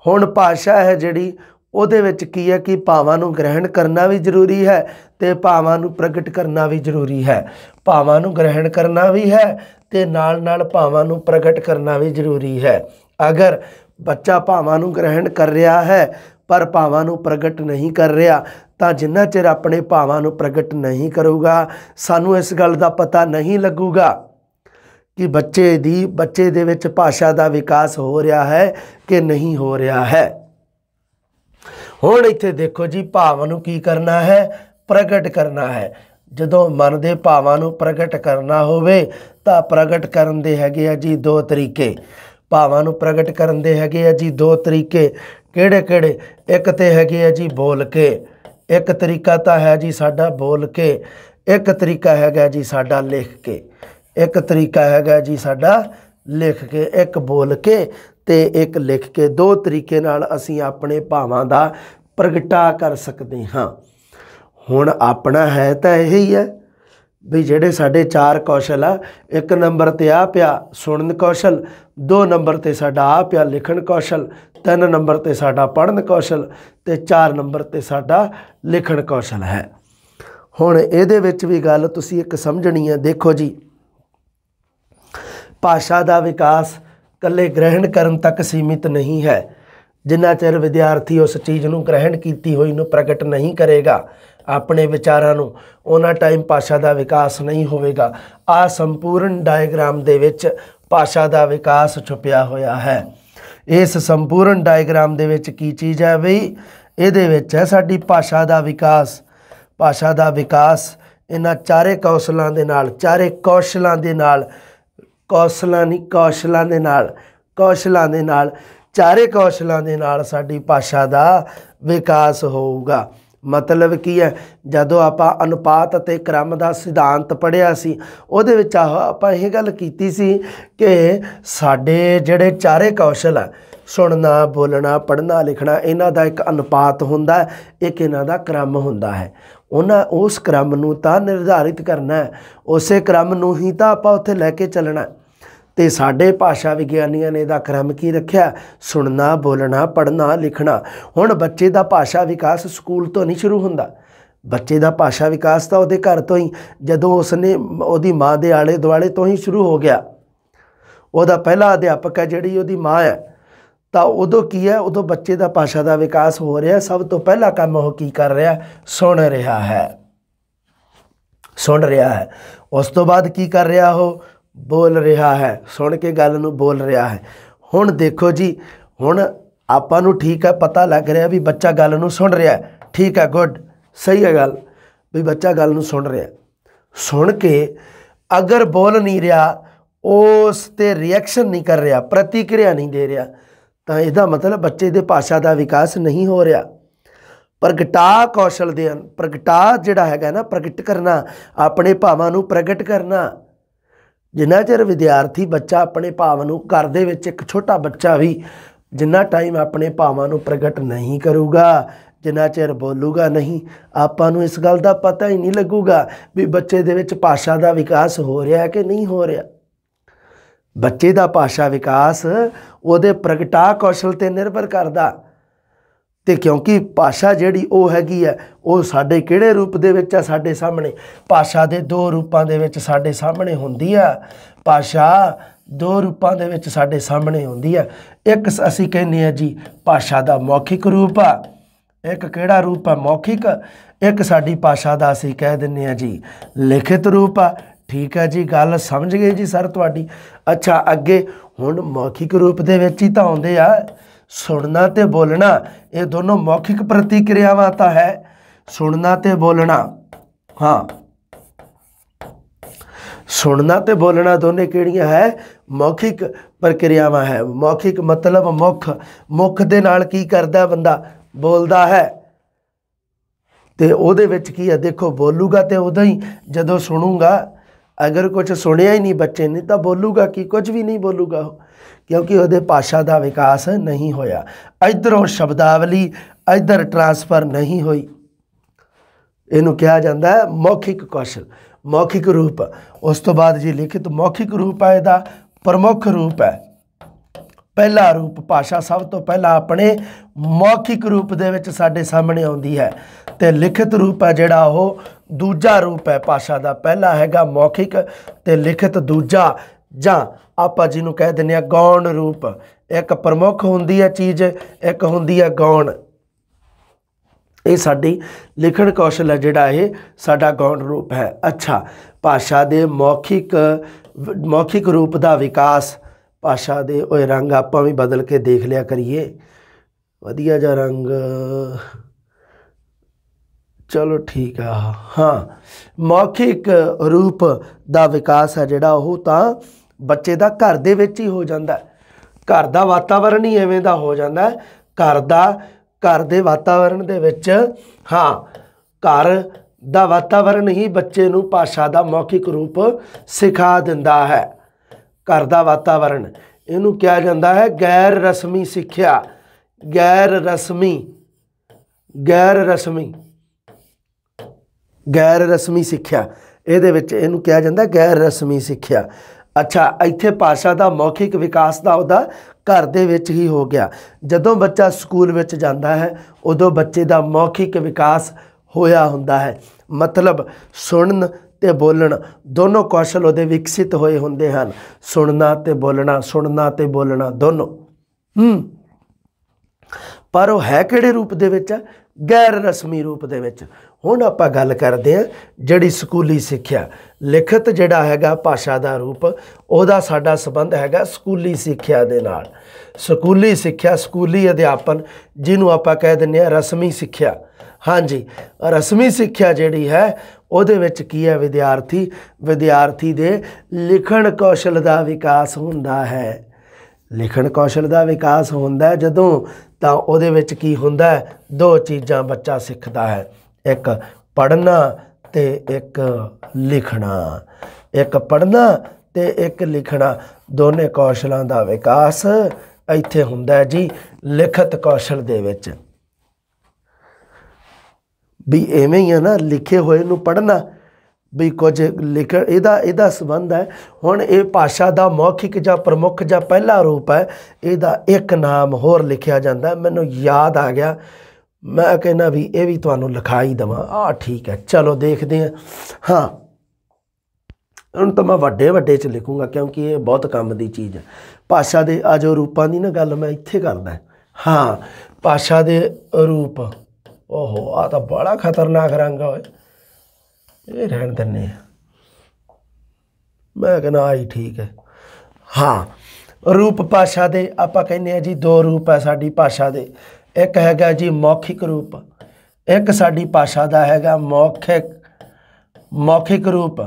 ਹੁਣ ਭਾਸ਼ਾ ਹੈ ਜਿਹੜੀ ਉਹਦੇ ਵਿੱਚ ਕੀ ਹੈ ਕਿ ਭਾਵਾਂ ਨੂੰ ਗ੍ਰਹਿਣ ਕਰਨਾ ਵੀ ਜ਼ਰੂਰੀ ਹੈ ਤੇ ਭਾਵਾਂ ਨੂੰ ਪ੍ਰਗਟ ਕਰਨਾ ਵੀ ਜ਼ਰੂਰੀ ਹੈ ਭਾਵਾਂ ਨੂੰ ਗ੍ਰਹਿਣ ਕਰਨਾ ਵੀ ਹੈ ਤੇ ਨਾਲ ਨਾਲ ਭਾਵਾਂ ਨੂੰ ਪ੍ਰਗਟ ਕਰਨਾ ਵੀ ਜ਼ਰੂਰੀ ਹੈ ਅਗਰ ਬੱਚਾ ਭਾਵਾਂ ਨੂੰ ਗ੍ਰਹਿਣ ਕਰ ਰਿਹਾ ਹੈ ਪਰ ਭਾਵਾਂ ਨੂੰ ਪ੍ਰਗਟ ਨਹੀਂ ਕਰ ਰਿਹਾ ਤਾਂ ਜਿੰਨਾ ਚਿਰ ਆਪਣੇ ਭਾਵਾਂ ਨੂੰ ਪ੍ਰਗਟ ਨਹੀਂ ਕਰੂਗਾ ਸਾਨੂੰ ਇਸ ਗੱਲ ਦਾ ਪਤਾ ਨਹੀਂ ਲੱਗੂਗਾ ਕਿ ਬੱਚੇ ਦੀ ਬੱਚੇ ਦੇ ਵਿੱਚ ਭਾਸ਼ਾ ਦਾ ਵਿਕਾਸ ਹੋ ਰਿਹਾ ਹੈ ਕਿ ਨਹੀਂ ਹੋ ਰਿਹਾ ਹੈ ਹੁਣ ਇੱਥੇ ਦੇਖੋ ਜੀ ਭਾਵ ਨੂੰ ਕੀ ਕਰਨਾ ਹੈ ਪ੍ਰਗਟ ਕਰਨਾ ਹੈ ਜਦੋਂ ਮਨ ਦੇ ਭਾਵਾਂ ਨੂੰ ਪ੍ਰਗਟ ਕਰਨਾ ਹੋਵੇ ਤਾਂ ਪ੍ਰਗਟ ਕਰਨ ਦੇ ਹੈਗੇ ਆ ਜੀ ਦੋ ਤਰੀਕੇ ਭਾਵਾਂ ਨੂੰ ਪ੍ਰਗਟ ਕਰਨ ਦੇ ਹੈਗੇ ਆ ਜੀ ਦੋ ਤਰੀਕੇ ਕਿਹੜੇ ਕਿਹੜੇ ਇੱਕ ਤੇ ਹੈਗੇ ਆ ਜੀ ਬੋਲ ਕੇ ਇੱਕ ਤਰੀਕਾ ਤਾਂ ਹੈ ਜੀ ਸਾਡਾ ਬੋਲ ਕੇ ਇੱਕ ਤਰੀਕਾ ਹੈਗਾ ਜੀ ਸਾਡਾ ਲਿਖ ਕੇ ਇੱਕ ਤਰੀਕਾ ਹੈਗਾ ਜੀ ਸਾਡਾ ਲਿਖ ਕੇ ਇੱਕ ਬੋਲ ਕੇ ਤੇ ਇੱਕ ਲਿਖ ਕੇ ਦੋ ਤਰੀਕੇ ਨਾਲ ਅਸੀਂ ਆਪਣੇ ਭਾਵਾਂ ਦਾ ਪ੍ਰਗਟਾ ਕਰ ਸਕਦੇ ਹਾਂ ਹੁਣ ਆਪਣਾ ਹੈ ਤਾਂ ਇਹ ਹੀ ਹੈ ਵੀ ਜਿਹੜੇ ਸਾਡੇ ਚਾਰ ਕੌਸ਼ਲ ਆ ਇੱਕ ਨੰਬਰ ਤੇ ਆ ਪਿਆ ਸੁਣਨ ਕੌਸ਼ਲ ਦੋ ਨੰਬਰ ਤੇ ਸਾਡਾ ਆ ਪਿਆ ਲਿਖਣ ਕੌਸ਼ਲ ਤਿੰਨ ਨੰਬਰ ਤੇ ਸਾਡਾ ਪੜਨ ਕੌਸ਼ਲ ਤੇ ਚਾਰ ਨੰਬਰ ਤੇ ਸਾਡਾ ਲਿਖਣ ਕੌਸ਼ਲ ਹੈ ਹੁਣ ਇਹਦੇ ਵਿੱਚ ਵੀ ਗੱਲ ਤੁਸੀਂ ਇੱਕ ਸਮਝਣੀ ਹੈ ਦੇਖੋ ਜੀ ਭਾਸ਼ਾ ਦਾ ਵਿਕਾਸ ਕੱਲੇ ਗ੍ਰਹਿਣ ਕਰਨ ਤੱਕ ਸੀਮਿਤ ਨਹੀਂ ਹੈ ਜਿੰਨਾ ਚਿਰ ਵਿਦਿਆਰਥੀ ਉਸ ਚੀਜ਼ ਨੂੰ ਗ੍ਰਹਿਣ ਕੀਤੀ ਹੋਈ ਨੂੰ ਪ੍ਰਗਟ ਨਹੀਂ ਕਰੇਗਾ ਆਪਣੇ ਵਿਚਾਰਾਂ ਨੂੰ ਉਹਨਾਂ ਟਾਈਮ ਭਾਸ਼ਾ ਦਾ ਵਿਕਾਸ ਨਹੀਂ ਹੋਵੇਗਾ ਆ ਸੰਪੂਰਨ ਡਾਇਗ੍ਰਾਮ ਦੇ ਵਿੱਚ ਭਾਸ਼ਾ ਦਾ ਵਿਕਾਸ ਛੁਪਿਆ ਹੋਇਆ ਹੈ ਇਸ ਸੰਪੂਰਨ ਡਾਇਗ੍ਰਾਮ ਦੇ ਵਿੱਚ ਕੀ ਚੀਜ਼ ਹੈ ਬਈ ਇਹਦੇ ਵਿੱਚ ਹੈ ਸਾਡੀ ਭਾਸ਼ਾ ਦਾ ਵਿਕਾਸ ਭਾਸ਼ਾ ਦਾ ਵਿਕਾਸ ਇਹਨਾਂ ਚਾਰੇ ਕੌਸ਼ਲਾਂ ਦੇ ਨਾਲ ਚਾਰੇ ਕੌਸ਼ਲਾਂ ਦੇ ਨਾਲ ਕੌਸਲਾਂ ਨਹੀਂ ਕੌਸ਼ਲਾਂ ਦੇ ਨਾਲ ਕੌਸ਼ਲਾਂ ਦੇ ਨਾਲ ਚਾਰੇ ਕੌਸ਼ਲਾਂ ਦੇ ਨਾਲ ਸਾਡੀ ਭਾਸ਼ਾ ਦਾ ਵਿਕਾਸ ਹੋਊਗਾ ਮਤਲਬ ਕੀ ਹੈ ਜਦੋਂ ਆਪਾਂ ਅਨੁਪਾਤ ਅਤੇ ਕ੍ਰਮ ਦਾ ਸਿਧਾਂਤ ਪੜਿਆ ਸੀ ਉਹਦੇ ਵਿੱਚ ਆਪਾਂ ਇਹ ਗੱਲ ਕੀਤੀ ਸੀ ਕਿ ਸਾਡੇ ਜਿਹੜੇ ਚਾਰੇ ਕੌਸ਼ਲ ਆ ਸੁਣਨਾ ਬੋਲਣਾ ਪੜਨਾ ਲਿਖਣਾ ਇਹਨਾਂ ਦਾ ਇੱਕ ਅਨੁਪਾਤ ਹੁੰਦਾ ਇੱਕ ਇਹਨਾਂ ਦਾ ਕ੍ਰਮ ਹੁੰਦਾ ਹੈ ਉਹਨਾਂ ਉਸ ਕ੍ਰਮ ਨੂੰ ਤਾਂ ਨਿਰਧਾਰਿਤ ਕਰਨਾ ਹੈ ਉਸੇ ਕ੍ਰਮ ਨੂੰ ਹੀ ਤਾਂ ਆਪਾਂ ਉੱਥੇ ਲੈ ਕੇ ਚੱਲਣਾ ਤੇ ਸਾਡੇ ਭਾਸ਼ਾ ਵਿਗਿਆਨੀਆਂ ਨੇ ਇਹਦਾ ਕ੍ਰਮ ਕੀ ਰੱਖਿਆ ਸੁਣਨਾ ਬੋਲਣਾ ਪੜਨਾ ਲਿਖਣਾ ਹੁਣ ਬੱਚੇ ਦਾ ਭਾਸ਼ਾ ਵਿਕਾਸ ਸਕੂਲ ਤੋਂ ਨਹੀਂ ਸ਼ੁਰੂ ਹੁੰਦਾ ਬੱਚੇ ਦਾ ਭਾਸ਼ਾ ਵਿਕਾਸ ਤਾਂ ਉਹਦੇ ਘਰ ਤੋਂ ਹੀ ਜਦੋਂ ਉਸਨੇ ਉਹਦੀ ਮਾਂ ਦੇ ਆਲੇ ਦੁਆਲੇ ਤੋਂ ਹੀ ਸ਼ੁਰੂ ਹੋ ਗਿਆ ਉਹਦਾ ਪਹਿਲਾ ਅਧਿਆਪਕ ਹੈ ਜਿਹੜੀ ਉਹਦੀ ਮਾਂ ਹੈ ਤਾਂ ਉਦੋਂ ਕੀ ਹੈ ਉਦੋਂ ਬੱਚੇ ਦਾ ਭਾਸ਼ਾ ਦਾ ਵਿਕਾਸ ਹੋ ਰਿਹਾ ਸਭ ਤੋਂ ਪਹਿਲਾ ਕੰਮ ਉਹ ਕੀ ਕਰ ਰਿਹਾ ਸੁਣ ਰਿਹਾ ਹੈ ਸੁਣ ਰਿਹਾ ਹੈ ਉਸ ਤੋਂ ਬਾਅਦ ਕੀ ਕਰ ਰਿਹਾ ਉਹ ਬੋਲ ਰਿਹਾ ਹੈ ਸੁਣ ਕੇ ਗੱਲ ਨੂੰ ਬੋਲ ਰਿਹਾ ਹੈ ਹੁਣ ਦੇਖੋ ਜੀ ਹੁਣ ਆਪਾਂ ਨੂੰ ਠੀਕ ਹੈ ਪਤਾ ਲੱਗ ਰਿਹਾ ਵੀ ਬੱਚਾ ਗੱਲ ਨੂੰ ਸੁਣ ਰਿਹਾ ਠੀਕ ਹੈ ਗੁੱਡ ਸਹੀ ਹੈ ਗੱਲ ਵੀ ਬੱਚਾ ਗੱਲ ਨੂੰ ਸੁਣ ਰਿਹਾ ਸੁਣ ਕੇ ਅਗਰ ਬੋਲ ਨਹੀਂ ਰਿਹਾ ਉਸ ਤੇ ਰਿਐਕਸ਼ਨ ਨਹੀਂ ਕਰ ਰਿਹਾ ਪ੍ਰਤੀਕਿਰਿਆ ਨਹੀਂ ਦੇ ਰਿਹਾ ਤਾਂ ਇਹਦਾ ਮਤਲਬ ਬੱਚੇ ਦੇ ਭਾਸ਼ਾ ਦਾ ਵਿਕਾਸ ਨਹੀਂ ਹੋ ਰਿਹਾ ਪ੍ਰਗਟਾ ਕੌਸ਼ਲ ਦੇ ਹਨ ਪ੍ਰਗਟਾ ਜਿਹੜਾ ਹੈਗਾ ਨਾ ਪ੍ਰਗਟ ਕਰਨਾ ਆਪਣੇ ਭਾਵਾਂ ਨੂੰ ਪ੍ਰਗਟ ਕਰਨਾ ਜਿੰਨਾ ਚਿਰ ਵਿਦਿਆਰਥੀ ਬੱਚਾ ਆਪਣੇ ਭਾਵ ਨੂੰ ਘਰ ਦੇ ਵਿੱਚ ਇੱਕ ਛੋਟਾ ਬੱਚਾ ਵੀ ਜਿੰਨਾ ਟਾਈਮ ਆਪਣੇ ਭਾਵਾਂ ਨੂੰ ਪ੍ਰਗਟ ਨਹੀਂ ਕਰੂਗਾ ਜਿੰਨਾ ਚਿਰ ਬੋਲੂਗਾ ਨਹੀਂ ਆਪਾਂ ਨੂੰ ਇਸ ਗੱਲ ਦਾ ਪਤਾ ਹੀ ਨਹੀਂ ਲੱਗੂਗਾ ਵੀ ਬੱਚੇ ਦੇ ਵਿੱਚ ਭਾਸ਼ਾ ਦਾ ਵਿਕਾਸ ਹੋ ਰਿਹਾ ਹੈ ਕਿ ਨਹੀਂ ਹੋ ਰਿਹਾ ਬੱਚੇ ਦਾ ਭਾਸ਼ਾ ਵਿਕਾਸ ਉਹਦੇ ਪ੍ਰਗਟਾ ਕੌਸ਼ਲ ਤੇ ਨਿਰਭਰ ਕਰਦਾ ਤੇ ਕਿਉਂਕਿ ਭਾਸ਼ਾ ਜਿਹੜੀ ਉਹ ਹੈਗੀ ਆ ਉਹ ਸਾਡੇ ਕਿਹੜੇ ਰੂਪ ਦੇ ਵਿੱਚ ਆ ਸਾਡੇ ਸਾਹਮਣੇ ਭਾਸ਼ਾ ਦੇ ਦੋ ਰੂਪਾਂ ਦੇ ਵਿੱਚ ਸਾਡੇ ਸਾਹਮਣੇ ਹੁੰਦੀ ਆ ਭਾਸ਼ਾ ਦੋ ਰੂਪਾਂ ਦੇ ਵਿੱਚ ਸਾਡੇ ਸਾਹਮਣੇ ਹੁੰਦੀ ਆ ਇੱਕ ਅਸੀਂ ਕਹਿੰਦੇ ਆ ਜੀ ਭਾਸ਼ਾ ਦਾ ਮੌਖਿਕ ਰੂਪ ਆ ਇੱਕ ਕਿਹੜਾ ਰੂਪ ਆ ਮੌਖਿਕ ਇੱਕ ਸਾਡੀ ਭਾਸ਼ਾ ਦਾ ਅਸੀਂ ਕਹਿ ਦਿੰਨੇ ਆ ਜੀ ਲਿਖਿਤ ਰੂਪ ਆ ਠੀਕ ਹੈ ਜੀ ਗੱਲ ਸਮਝ ਗਏ ਜੀ ਸਰ ਤੁਹਾਡੀ ਅੱਛਾ ਅੱਗੇ ਹੁਣ ਮੌਖਿਕ ਰੂਪ ਦੇ ਵਿੱਚ ਹੀ ਤਾਂ ਆਉਂਦੇ ਆ ਸੁਣਨਾ ਤੇ ਬੋਲਣਾ ਇਹ ਦੋਨੋਂ ਮੌਖਿਕ ਪ੍ਰਤੀਕਿਰਿਆਵਾਂ ਤਾਂ ਹੈ ਸੁਣਨਾ ਤੇ ਬੋਲਣਾ ਹਾਂ ਸੁਣਨਾ ਤੇ ਬੋਲਣਾ ਦੋਨੇ ਕਿਹੜੀਆਂ ਹੈ ਮੌਖਿਕ ਪ੍ਰਕਿਰਿਆਵਾਂ ਹੈ ਮੌਖਿਕ ਮਤਲਬ ਮੁਖ ਮੁਖ ਦੇ ਨਾਲ ਕੀ ਕਰਦਾ ਬੰਦਾ ਬੋਲਦਾ ਹੈ ਤੇ ਉਹਦੇ ਵਿੱਚ ਕੀ ਹੈ ਦੇਖੋ ਬੋਲੂਗਾ ਤੇ ਉਦਾਂ ਹੀ ਜਦੋਂ ਸੁਣੂਗਾ ਅਗਰ ਕੁਝ ਸੁਣਿਆ ਹੀ ਨਹੀਂ ਬੱਚੇ ਨੇ ਤਾਂ ਬੋਲੂਗਾ ਕੀ ਕੁਝ ਵੀ ਨਹੀਂ ਬੋਲੂਗਾ ਕਿਉਂਕਿ ਉਹਦੇ ਭਾਸ਼ਾ ਦਾ ਵਿਕਾਸ ਨਹੀਂ ਹੋਇਆ ਇਧਰੋਂ ਸ਼ਬਦਾਵਲੀ ਇਧਰ ਟਰਾਂਸਫਰ ਨਹੀਂ ਹੋਈ ਇਹਨੂੰ ਕਿਹਾ ਜਾਂਦਾ ਹੈ ਮੌਖਿਕ ਕੌਸ਼ਲ ਮੌਖਿਕ ਰੂਪ ਉਸ ਤੋਂ ਬਾਅਦ ਜੇ ਲਿਖਿਤ ਮੌਖਿਕ ਰੂਪ ਹੈ ਇਹਦਾ ਪ੍ਰਮੁੱਖ ਰੂਪ ਹੈ ਪਹਿਲਾ ਰੂਪ ਭਾਸ਼ਾ ਸਭ ਤੋਂ ਪਹਿਲਾਂ ਆਪਣੇ ਮੌਖਿਕ ਰੂਪ ਦੇ ਵਿੱਚ ਸਾਡੇ ਸਾਹਮਣੇ ਆਉਂਦੀ ਹੈ ਤੇ ਲਿਖਿਤ ਰੂਪ ਹੈ ਜਿਹੜਾ ਉਹ ਦੂਜਾ ਰੂਪ ਹੈ ਭਾਸ਼ਾ ਦਾ ਪਹਿਲਾ ਹੈਗਾ ਮੌਖਿਕ ਤੇ ਲਿਖਿਤ ਦੂਜਾ ਜਾਂ ਆਪਾਂ ਜਿਹਨੂੰ ਕਹਿ ਦਿੰਦੇ ਆ ਗੌਣ ਰੂਪ ਇੱਕ ਪ੍ਰਮੁੱਖ ਹੁੰਦੀ ਹੈ ਚੀਜ਼ ਇੱਕ ਹੁੰਦੀ ਹੈ ਗੌਣ ਇਹ ਸਾਡੀ ਲਿਖਣ ਕੌਸ਼ਲ ਹੈ ਜਿਹੜਾ ਇਹ ਸਾਡਾ ਗੌਣ ਰੂਪ ਹੈ ਅੱਛਾ ਭਾਸ਼ਾ ਦੇ ਮੌਖਿਕ ਮੌਖਿਕ ਰੂਪ ਦਾ ਵਿਕਾਸ ਆਸ਼ਾ ਦੇ ਓਏ ਰੰਗ ਆਪਾਂ ਵੀ ਬਦਲ ਕੇ ਦੇਖ ਲਿਆ ਕਰੀਏ ਵਧੀਆ ਜਿਹਾ ਰੰਗ ਚਲੋ ਠੀਕ ਆ ਹਾਂ ਮੌਖਿਕ ਰੂਪ ਦਾ ਵਿਕਾਸ ਹੈ ਜਿਹੜਾ ਉਹ ਤਾਂ ਬੱਚੇ ਦਾ ਘਰ ਦੇ ਵਿੱਚ ਹੀ ਹੋ ਜਾਂਦਾ ਘਰ ਦਾ ਵਾਤਾਵਰਣ ਹੀ ਐਵੇਂ ਦਾ ਹੋ ਜਾਂਦਾ ਘਰ ਦਾ ਘਰ ਦੇ ਵਾਤਾਵਰਣ ਦੇ ਵਿੱਚ ਹਾਂ ਘਰ ਦਾ ਵਾਤਾਵਰਣ ਹੀ ਬੱਚੇ ਨੂੰ ਭਾਸ਼ਾ ਦਾ ਮੌਖਿਕ ਰੂਪ ਸਿਖਾ ਦਿੰਦਾ ਹੈ ਘਰ ਦਾ ਵਾਤਾਵਰਣ ਇਹਨੂੰ ਕਿਹਾ ਜਾਂਦਾ ਹੈ ਗੈਰ ਰਸਮੀ ਸਿੱਖਿਆ ਗੈਰ ਰਸਮੀ ਗੈਰ ਰਸਮੀ ਗੈਰ ਰਸਮੀ ਸਿੱਖਿਆ ਇਹਦੇ ਵਿੱਚ ਇਹਨੂੰ ਕਿਹਾ ਜਾਂਦਾ ਗੈਰ ਰਸਮੀ ਸਿੱਖਿਆ ਅੱਛਾ ਇੱਥੇ ਭਾਸ਼ਾ ਦਾ ਮੌਖਿਕ ਵਿਕਾਸ ਦਾ ਉਹਦਾ ਘਰ ਦੇ ਵਿੱਚ ਹੀ ਹੋ ਗਿਆ ਜਦੋਂ ਬੱਚਾ ਸਕੂਲ ਵਿੱਚ ਜਾਂਦਾ ਹੈ ਉਦੋਂ ਬੱਚੇ ਦਾ ਮੌਖਿਕ ਵਿਕਾਸ ਹੋਇਆ ਹੁੰਦਾ ਹੈ ਮਤਲਬ ਸੁਣਨ ਤੇ ਬੋਲਣ ਦੋਨੋਂ ਕੌਸ਼ਲ ਉਹਦੇ ਵਿਕਸਿਤ ਹੋਏ ਹੁੰਦੇ ਹਨ ਸੁਣਨਾ ਤੇ ਬੋਲਣਾ ਸੁਣਨਾ ਤੇ ਬੋਲਣਾ ਦੋਨੋਂ ਹੂੰ ਪਰ ਉਹ ਹੈ ਕਿਹੜੇ ਰੂਪ ਦੇ ਵਿੱਚ ਹੈ ਗੈਰ ਰਸਮੀ ਰੂਪ ਦੇ ਵਿੱਚ ਹੁਣ ਆਪਾਂ ਗੱਲ ਕਰਦੇ ਆ ਜਿਹੜੀ ਸਕੂਲੀ ਸਿੱਖਿਆ ਲਿਖਤ ਜਿਹੜਾ ਹੈਗਾ ਭਾਸ਼ਾ ਦਾ ਰੂਪ ਉਹਦਾ ਸਾਡਾ ਸਬੰਧ ਹੈਗਾ ਸਕੂਲੀ ਸਿੱਖਿਆ ਦੇ ਨਾਲ ਸਕੂਲੀ ਸਿੱਖਿਆ ਸਕੂਲੀ ਅਧਿਆਪਨ ਜਿਹਨੂੰ ਆਪਾਂ ਕਹਿ ਦਿੰਨੇ ਆ ਰਸਮੀ ਸਿੱਖਿਆ ਹਾਂਜੀ ਰਸਮੀ ਸਿੱਖਿਆ ਜਿਹੜੀ ਹੈ ਉਹਦੇ ਵਿੱਚ ਕੀ ਹੈ ਵਿਦਿਆਰਥੀ ਵਿਦਿਆਰਥੀ ਦੇ ਲਿਖਣ ਕੌਸ਼ਲ ਦਾ ਵਿਕਾਸ ਹੁੰਦਾ ਹੈ ਲਿਖਣ ਕੌਸ਼ਲ ਦਾ ਵਿਕਾਸ ਹੁੰਦਾ ਜਦੋਂ ਤਾਂ ਉਹਦੇ ਵਿੱਚ ਕੀ ਹੁੰਦਾ ਹੈ ਦੋ ਚੀਜ਼ਾਂ ਬੱਚਾ ਸਿੱਖਦਾ ਹੈ ਇੱਕ ਪੜਨਾ ਤੇ ਇੱਕ ਲਿਖਣਾ ਇੱਕ ਪੜਨਾ ਤੇ ਇੱਕ ਲਿਖਣਾ ਦੋਨੇ ਕੌਸ਼ਲਾਂ ਦਾ ਵਿਕਾਸ ਇੱਥੇ ਹੁੰਦਾ ਜੀ ਲਿਖਤ ਕੌਸ਼ਲ ਦੇ ਵਿੱਚ ਵੀ ਐਵੇਂ ਹੀ ਆ ਨਾ ਲਿਖੇ ਹੋਏ ਨੂੰ ਪੜਨਾ ਵੀ ਕੁਝ ਲਿਖ ਇਹਦਾ ਇਹਦਾ ਸਬੰਧ ਹੈ ਹੁਣ ਇਹ ਭਾਸ਼ਾ ਦਾ ਮੌਖਿਕ ਜਾਂ ਪ੍ਰਮੁੱਖ ਜਾਂ ਪਹਿਲਾ ਰੂਪ ਹੈ ਇਹਦਾ ਇੱਕ ਨਾਮ ਹੋਰ ਲਿਖਿਆ ਜਾਂਦਾ ਮੈਨੂੰ ਯਾਦ ਆ ਗਿਆ ਮੈਂ ਕਹਿੰਦਾ ਵੀ ਇਹ ਵੀ ਤੁਹਾਨੂੰ ਲਿਖਾਈ ਦਵਾਂ ਆ ਠੀਕ ਹੈ ਚਲੋ ਦੇਖਦੇ ਹਾਂ ਹਾਂ ਹੁਣ ਤਾਂ ਮੈਂ ਵੱਡੇ ਵੱਡੇ ਚ ਲਿਖੂੰਗਾ ਕਿਉਂਕਿ ਇਹ ਬਹੁਤ ਕੰਮ ਦੀ ਚੀਜ਼ ਹੈ ਭਾਸ਼ਾ ਦੇ ਆਜੋ ਰੂਪਾਂ ਦੀ ਨਾ ਗੱਲ ਮੈਂ ਇੱਥੇ ਕਰਦਾ ਹਾਂ ਭਾਸ਼ਾ ਦੇ ਰੂਪ ਓਹੋ ਆ ਤਾਂ ਬੜਾ ਖਤਰਨਾਕ ਰੰਗ ਆ ਓਏ ਇਹ ਰਹਿਣ ਦਿੰਨੇ ਆ ਮੈਂ ਕਹਿੰਦਾ ਆਈ ਠੀਕ ਹੈ ਹਾਂ ਰੂਪ ਭਾਸ਼ਾ ਦੇ ਆਪਾਂ ਕਹਿੰਦੇ ਆ ਜੀ ਦੋ ਰੂਪ ਹੈ ਸਾਡੀ ਭਾਸ਼ਾ ਦੇ ਇੱਕ ਹੈਗਾ ਜੀ ਮੌਖਿਕ ਰੂਪ ਇੱਕ ਸਾਡੀ ਭਾਸ਼ਾ ਦਾ ਹੈਗਾ ਮੌਖਿਕ ਮੌਖਿਕ ਰੂਪ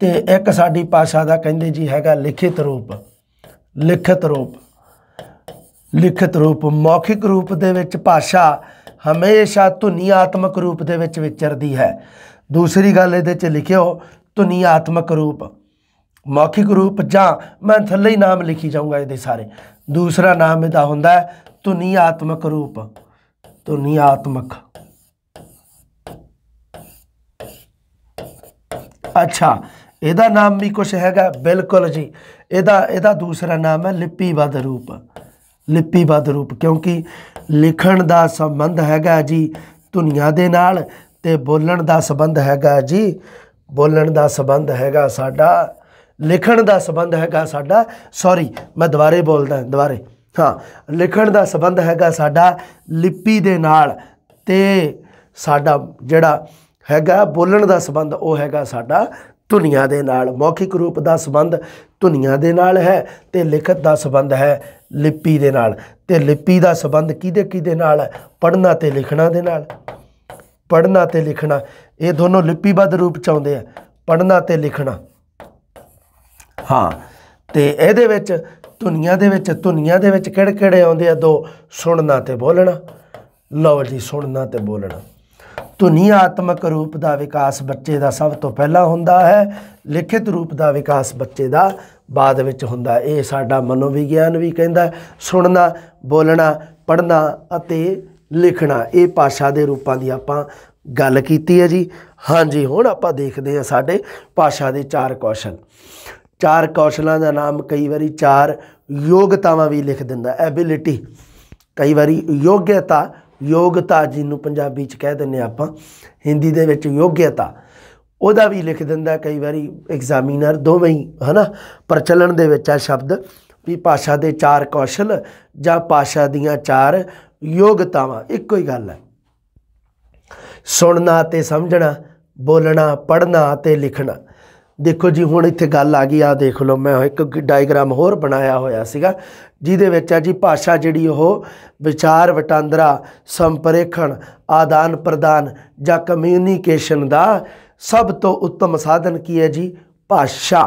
ਤੇ ਇੱਕ ਸਾਡੀ ਭਾਸ਼ਾ ਦਾ ਕਹਿੰਦੇ ਜੀ ਹੈਗਾ ਲਿਖਿਤ ਰੂਪ ਲਿਖਿਤ ਰੂਪ ਲਿਖਿਤ ਰੂਪ ਮੌਖਿਕ ਰੂਪ ਦੇ ਵਿੱਚ ਭਾਸ਼ਾ ਹਮੇਸ਼ਾ ਧੁਨੀ ਆਤਮਕ ਰੂਪ ਦੇ ਵਿੱਚ ਵਿਚਰਦੀ ਹੈ ਦੂਸਰੀ ਗੱਲ ਇਹਦੇ 'ਚ ਲਿਖਿਓ ਧੁਨੀ ਆਤਮਕ ਰੂਪ ਮੌਖਿਕ ਰੂਪ ਜਾਂ ਮੈਂ ਥੱਲੇ ਹੀ ਨਾਮ ਲਿਖੀ ਜਾਊਂਗਾ ਇਹਦੇ ਸਾਰੇ ਦੂਸਰਾ ਨਾਮ ਇਹਦਾ ਹੁੰਦਾ ਹੈ ਆਤਮਕ ਰੂਪ ਧੁਨੀ ਆਤਮਕ ਅੱਛਾ ਇਹਦਾ ਨਾਮ ਵੀ ਕੁਝ ਹੈਗਾ ਬਿਲਕੁਲ ਜੀ ਇਹਦਾ ਇਹਦਾ ਦੂਸਰਾ ਨਾਮ ਹੈ ਲਿਪੀਬੱਧ ਰੂਪ ਲਿਪੀਬੱਧ ਰੂਪ ਕਿਉਂਕਿ ਲਿਖਣ ਦਾ ਸੰਬੰਧ ਹੈਗਾ ਜੀ ਦੁਨੀਆ ਦੇ ਨਾਲ ਤੇ ਬੋਲਣ ਦਾ ਸੰਬੰਧ ਹੈਗਾ ਜੀ ਬੋਲਣ ਦਾ ਸੰਬੰਧ ਹੈਗਾ ਸਾਡਾ ਲਿਖਣ ਦਾ ਸੰਬੰਧ ਹੈਗਾ ਸਾਡਾ ਸੌਰੀ ਮੈਂ ਦੁਬਾਰੇ ਬੋਲਦਾ ਦੁਬਾਰੇ ਹਾਂ ਲਿਖਣ ਦਾ ਸੰਬੰਧ ਹੈਗਾ ਸਾਡਾ ਲਿਪੀ ਦੇ ਨਾਲ ਤੇ ਸਾਡਾ ਜਿਹੜਾ ਹੈਗਾ ਬੋਲਣ ਦਾ ਸੰਬੰਧ ਉਹ ਹੈਗਾ ਸਾਡਾ ਧੁਨੀਆਂ ਦੇ ਨਾਲ ਮੌਖਿਕ ਰੂਪ ਦਾ ਸੰਬੰਧ ਧੁਨੀਆਂ ਦੇ ਨਾਲ ਹੈ ਤੇ ਲਿਖਤ ਦਾ ਸੰਬੰਧ ਹੈ ਲਿਪੀ ਦੇ ਨਾਲ ਤੇ ਲਿਪੀ ਦਾ ਸਬੰਧ ਕਿਹਦੇ ਕਿਹਦੇ ਨਾਲ ਹੈ ਪੜਨਾ ਤੇ ਲਿਖਣਾ ਦੇ ਨਾਲ ਪੜਨਾ ਤੇ ਲਿਖਣਾ ਇਹ ਦੋਨੋਂ ਲਿਪੀਬੱਧ ਰੂਪ ਚ ਆਉਂਦੇ ਆ ਪੜਨਾ ਤੇ ਲਿਖਣਾ ਹਾਂ ਤੇ ਇਹਦੇ ਵਿੱਚ ਧੁਨੀਆਂ ਦੇ ਵਿੱਚ ਧੁਨੀਆਂ ਦੇ ਵਿੱਚ ਕਿਹੜੇ ਕਿਹੜੇ ਆਉਂਦੇ ਆ ਦੋ ਸੁਣਨਾ ਤੇ ਬੋਲਣਾ ਲਓ ਜੀ ਸੁਣਨਾ ਤੇ ਬੋਲਣਾ ਆਤਮਕ ਰੂਪ ਦਾ ਵਿਕਾਸ ਬੱਚੇ ਦਾ ਸਭ ਤੋਂ ਪਹਿਲਾਂ ਹੁੰਦਾ ਹੈ ਲਿਖਿਤ ਰੂਪ ਦਾ ਵਿਕਾਸ ਬੱਚੇ ਦਾ ਬਾਅਦ ਵਿੱਚ ਹੁੰਦਾ ਇਹ ਸਾਡਾ ਮਨੋਵਿਗਿਆਨ ਵੀ ਕਹਿੰਦਾ ਸੁਣਨਾ ਬੋਲਣਾ ਪੜ੍ਹਨਾ ਅਤੇ ਲਿਖਣਾ ਇਹ ਭਾਸ਼ਾ ਦੇ ਰੂਪਾਂ ਦੀ ਆਪਾਂ ਗੱਲ ਕੀਤੀ ਹੈ ਜੀ ਹਾਂਜੀ ਹੁਣ ਆਪਾਂ ਦੇਖਦੇ ਹਾਂ ਸਾਡੇ ਭਾਸ਼ਾ ਦੇ ਚਾਰ ਕੌਸ਼ਲ ਚਾਰ ਕੌਸ਼ਲਾਂ ਦਾ ਨਾਮ ਕਈ ਵਾਰੀ ਚਾਰ ਯੋਗਤਾਵਾਂ ਵੀ ਲਿਖ ਦਿੰਦਾ ਐਬਿਲਿਟੀ ਕਈ ਵਾਰੀ ਯੋਗਤਾ ਯੋਗਤਾ ਜਿਹਨੂੰ ਪੰਜਾਬੀ ਚ ਕਹਿ ਦਿੰਨੇ ਆਪਾਂ ਹਿੰਦੀ ਦੇ ਵਿੱਚ ਯੋਗਤਾ ਉਹਦਾ ਵੀ ਲਿਖ ਦਿੰਦਾ ਕਈ ਵਾਰੀ ਐਗਜ਼ਾਮੀਨਰ ਦੋਵੇਂ ਹੀ ਹਨਾ ਪ੍ਰਚਲਨ ਦੇ ਵਿੱਚ ਆ ਸ਼ਬਦ ਵੀ ਭਾਸ਼ਾ ਦੇ ਚਾਰ ਕੌਸ਼ਲ ਜਾਂ ਭਾਸ਼ਾ ਦੀਆਂ ਚਾਰ ਯੋਗਤਾਵਾਂ ਇੱਕੋ ਹੀ ਗੱਲ ਹੈ ਸੁਣਨਾ ਤੇ ਸਮਝਣਾ ਬੋਲਣਾ ਪੜ੍ਹਨਾ ਤੇ ਲਿਖਣਾ ਦੇਖੋ ਜੀ ਹੁਣ ਇੱਥੇ ਗੱਲ ਆ ਗਈ ਆ ਦੇਖ ਲਓ ਮੈਂ ਇੱਕ ਡਾਇਗਰਾਮ ਹੋਰ ਬਣਾਇਆ ਹੋਇਆ ਸੀਗਾ ਜਿਹਦੇ ਵਿੱਚ ਆ ਜੀ ਭਾਸ਼ਾ ਜਿਹੜੀ ਉਹ ਵਿਚਾਰ ਵਟਾਂਦਰਾ ਸੰਪਰੇਖਣ ਆਦਾਨ ਪ੍ਰਦਾਨ ਜਾਂ ਕਮਿਊਨੀਕੇਸ਼ਨ ਦਾ ਸਭ ਤੋਂ ਉੱਤਮ ਸਾਧਨ ਕੀ ਹੈ ਜੀ ਭਾਸ਼ਾ